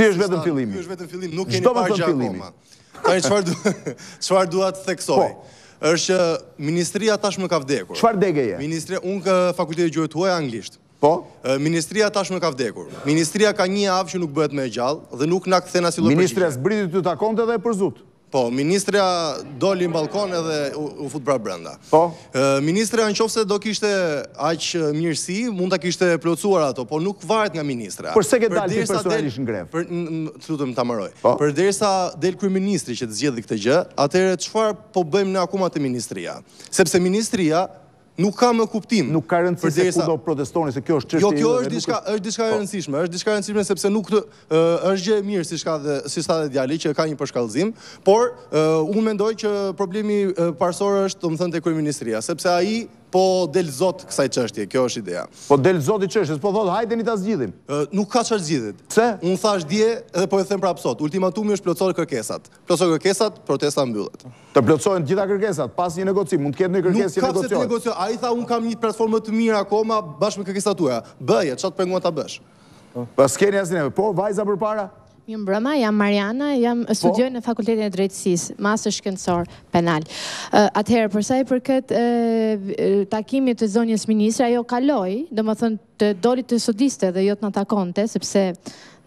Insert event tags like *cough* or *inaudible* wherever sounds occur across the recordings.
Si është vetëm fillimi? Si është vetëm fillimi, nuk keni parë gjë akoma. Ta një qëfar, çfarë qëfar *laughs* të theksoj? Po. është që ministria tash më ka vdekur. Qëfar dege je? Ministria, unë kë fakultet e gjojtë huaj anglisht. Po? Ministria tash më ka vdekur. Ministria ka një avë që nuk bëhet me e gjallë dhe nuk në këthena si lëpërgjitë. Ministria së ty të takonte dhe e përzutë. Po, ministrëja doli në balkon edhe u fut pra brenda. Po? Ministrëja në qofse do kishte aqë mirësi, mund të kishte plotësuar ato, po nuk varet nga ministrëja. Por se ke dalë ti personalisht në grevë? Të lutëm të amëroj. Po? Për dërsa del kërë ministri që të zgjedi këtë gjë, atërë shfarë po bëjmë në akumat e ministrëja? Sepse ministrëja nuk ka më kuptim. Nuk ka rëndësi se ku do protestoni, se kjo është qështë Jo, kjo është diska, është e po. rëndësishme, është diska e rëndësishme, sepse nuk të... është gje mirë, si shka dhe, si shka dhe djali, që ka një përshkallëzim, por, unë mendoj që problemi parsorë është, të më thënë të ministria, sepse aji po del zot kësaj qështje, kjo është ideja. Po del zot i qështje, po thot, hajtë e një të zgjidhim. Nuk ka qështë zgjidhit. Se? Unë thash dje edhe po e them pra pësot, ultimatumi është plotësore kërkesat. Plotësore kërkesat, protesta mbyllet. Të plotësojnë gjitha kërkesat, pas një negocim, mund të ketë një kërkes një negocion. Nuk ka se të negocion, a i tha, unë kam një platformë të mirë akoma, bashkë me kërkesat tuja. Bëje, qatë për nga ta bësh? Po, pas keni asë njëve, po, vajza për para? Jumë brëma, jam Mariana, jam po. studioj në fakultetin e drejtësis, masë shkëndësor penal. Atëherë, përsa e përket takimit të zonjës ministra, jo kaloi, dhe më thënë të dorit të sodiste dhe jo të në takonte, sepse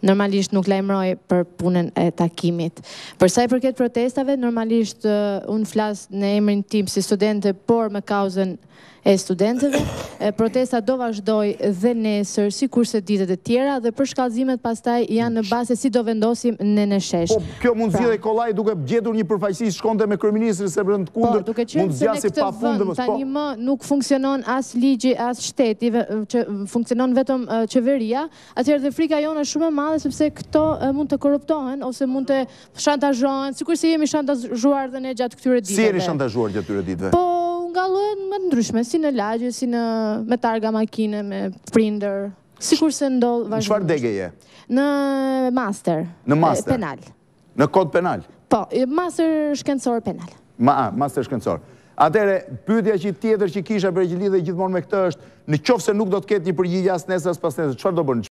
normalisht nuk lajmëroj për punën e takimit. Përsa e përket protestave, normalisht unë flasë në emrin tim si studente, por me kauzen e studenteve. Protesta do vazhdoj dhe nesër, si kurse ditet e tjera, dhe për shkallzimet pastaj janë në base si do vendosim në në shesh. Po, kjo mund mundësi pra dhe kolaj duke gjetur një përfajsi shkonte me kërmini Po, Ministri se përën të kundër, mund zjasi pa fundëm. Ta një më nuk funksionon as ligji, as shteti, funksionon vetëm qeveria, atëherë dhe frika jonë është shumë madhe, sepse këto mund të korruptohen, ose mund të shantazhohen, si kur se jemi shantazhuar dhe ne gjatë këtyre ditëve. Si jeni shantazhuar gjatë këtyre ditëve? Po, nga lojën më ndryshme, si në lagje, si në me targa makine, me prinder, si kur ndollë vazhdojnë. Në master, penal. Në kod penal? Po, master shkendësor penal. Ma a, master shkëndësor. Atere, pytja që tjetër që kisha për e gjelidhe gjithmon me këtë është, në qofë se nuk do të ketë një përgjigja asë nesës pas nesës, qëfar do bërë në qëfar?